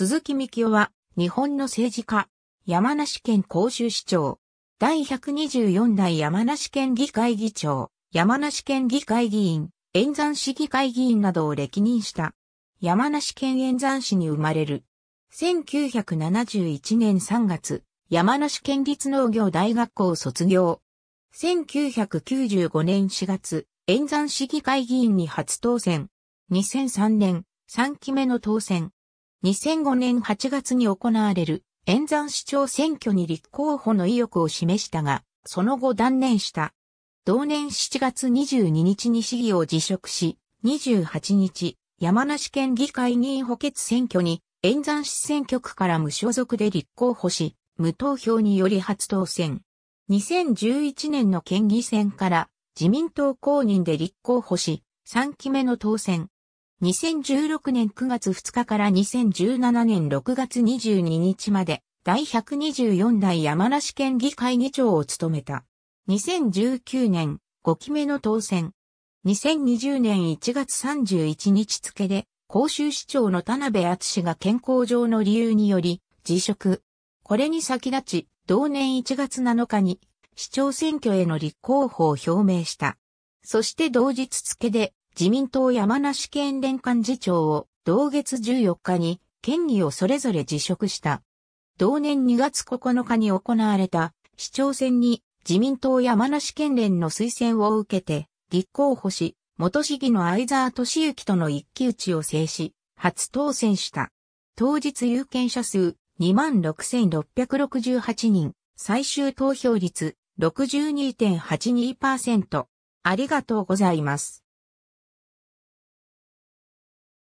鈴木幹夫は、日本の政治家、山梨県甲州市長、第124代山梨県議会議長、山梨県議会議員、沿山市議会議員などを歴任した。山梨県沿山市に生まれる。1971年3月、山梨県立農業大学校卒業。1995年4月、沿山市議会議員に初当選。2003年、3期目の当選。2005年8月に行われる演山市長選挙に立候補の意欲を示したが、その後断念した。同年7月22日に市議を辞職し、28日、山梨県議会議員補欠選挙に、演山市選挙区から無所属で立候補し、無投票により初当選。2011年の県議選から自民党公認で立候補し、3期目の当選。2016年9月2日から2017年6月22日まで第124代山梨県議会議長を務めた。2019年5期目の当選。2020年1月31日付で甲州市長の田辺厚氏が健康上の理由により辞職。これに先立ち、同年1月7日に市長選挙への立候補を表明した。そして同日付で自民党山梨県連幹事長を同月14日に県議をそれぞれ辞職した。同年2月9日に行われた市長選に自民党山梨県連の推薦を受けて立候補し、元市議の相沢敏之との一騎打ちを制し、初当選した。当日有権者数26,668人、最終投票率62.82%。ありがとうございます。